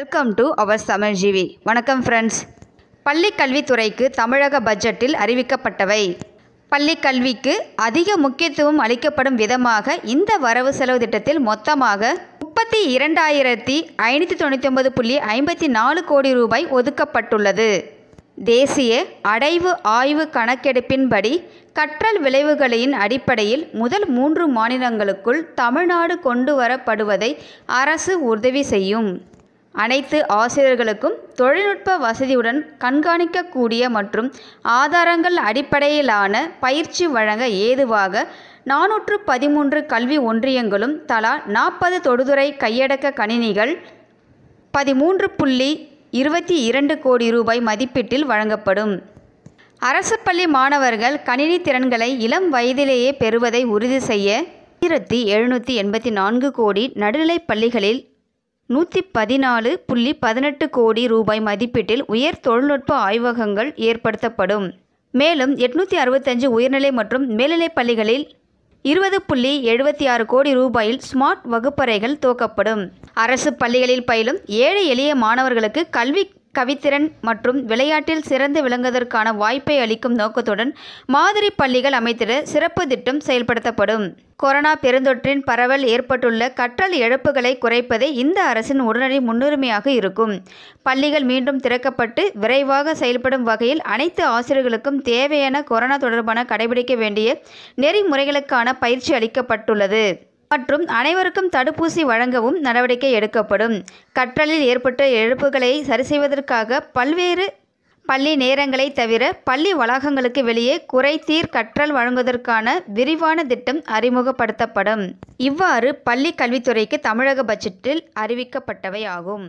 welcome to our சமர் ஜிவி வணக்கம் ஃப்ரெண்ட்ஸ் பள்ளி கல்வித்துறைக்கு தமிழக பட்ஜெட்டில் அறிவிக்கப்பட்டவை பள்ளி கல்விக்கு அதிக முக்கியத்துவம் அளிக்கப்படும் விதமாக இந்த வரவு செலவு திட்டத்தில் மொத்தமாக முப்பத்தி இரண்டாயிரத்தி ஐநூற்றி தொண்ணூற்றி ஒன்பது புள்ளி ஐம்பத்தி நாலு கோடி ரூபாய் ஒதுக்கப்பட்டுள்ளது தேசிய அடைவு ஆய்வு கணக்கெடுப்பின்படி கற்றல் விளைவுகளின் அடிப்படையில் முதல் மூன்று மாநிலங்களுக்குள் தமிழ்நாடு கொண்டு வரப்படுவதை அரசு உதவி செய்யும் அனைத்து ஆசிரியர்களுக்கும் தொழில்நுட்ப வசதியுடன் கண்காணிக்கக்கூடிய மற்றும் ஆதாரங்கள் அடிப்படையிலான பயிற்சி வழங்க ஏதுவாக நானூற்று பதிமூன்று கல்வி ஒன்றியங்களும் தலா நாற்பது தொடுதுறை கையடக்க கணினிகள் பதிமூன்று புள்ளி இருபத்தி இரண்டு கோடி ரூபாய் மதிப்பீட்டில் வழங்கப்படும் அரசு பள்ளி மாணவர்கள் கணினி திறன்களை இளம் வயதிலேயே பெறுவதை உறுதி செய்ய ஆயிரத்தி எழுநூற்றி எண்பத்தி நான்கு கோடி நடுநிலைப் பள்ளிகளில் நூற்றி பதினாலு புள்ளி பதினெட்டு கோடி ரூபாய் மதிப்பீட்டில் உயர் தொழில்நுட்ப ஆய்வகங்கள் ஏற்படுத்தப்படும் மேலும் எட்நூற்றி அறுபத்தஞ்சு உயர்நிலை மற்றும் மேல்நிலைப் பள்ளிகளில் இருபது புள்ளி எழுபத்தி ஆறு கோடி ரூபாயில் ஸ்மார்ட் வகுப்பறைகள் துவக்கப்படும் அரசு பள்ளிகளில் பயிலும் ஏழை எளிய மாணவர்களுக்கு கல்வி கவித்திறன் மற்றும் விளையாட்டில் சிறந்து விளங்குவதற்கான வாய்ப்பை அளிக்கும் நோக்கத்துடன் மாதிரி பள்ளிகள் அமைத்திட சிறப்பு திட்டம் செயல்படுத்தப்படும் கொரோனா பெருந்தொற்றின் பரவல் ஏற்பட்டுள்ள கற்றல் இழப்புகளை குறைப்பதே இந்த அரசின் உடனடி முன்னுரிமையாக இருக்கும் பள்ளிகள் மீண்டும் திறக்கப்பட்டு விரைவாக செயல்படும் வகையில் அனைத்து ஆசிரியர்களுக்கும் தேவையான கொரோனா தொடர்பான கடைபிடிக்க வேண்டிய நெறிமுறைகளுக்கான பயிற்சி அளிக்கப்பட்டுள்ளது மற்றும் அனைவருக்கும் தடுப்பூசி வழங்கவும் நடவடிக்கை எடுக்கப்படும் கற்றலில் ஏற்பட்ட இழப்புகளை சரி செய்வதற்காக பல்வேறு பள்ளி நேரங்களை தவிர பள்ளி வளாகங்களுக்கு வெளியே குறைதீர் கற்றல் வழங்குவதற்கான விரிவான திட்டம் அறிமுகப்படுத்தப்படும் இவ்வாறு பள்ளி கல்வித்துறைக்கு தமிழக பட்ஜெட்டில் அறிவிக்கப்பட்டவை ஆகும்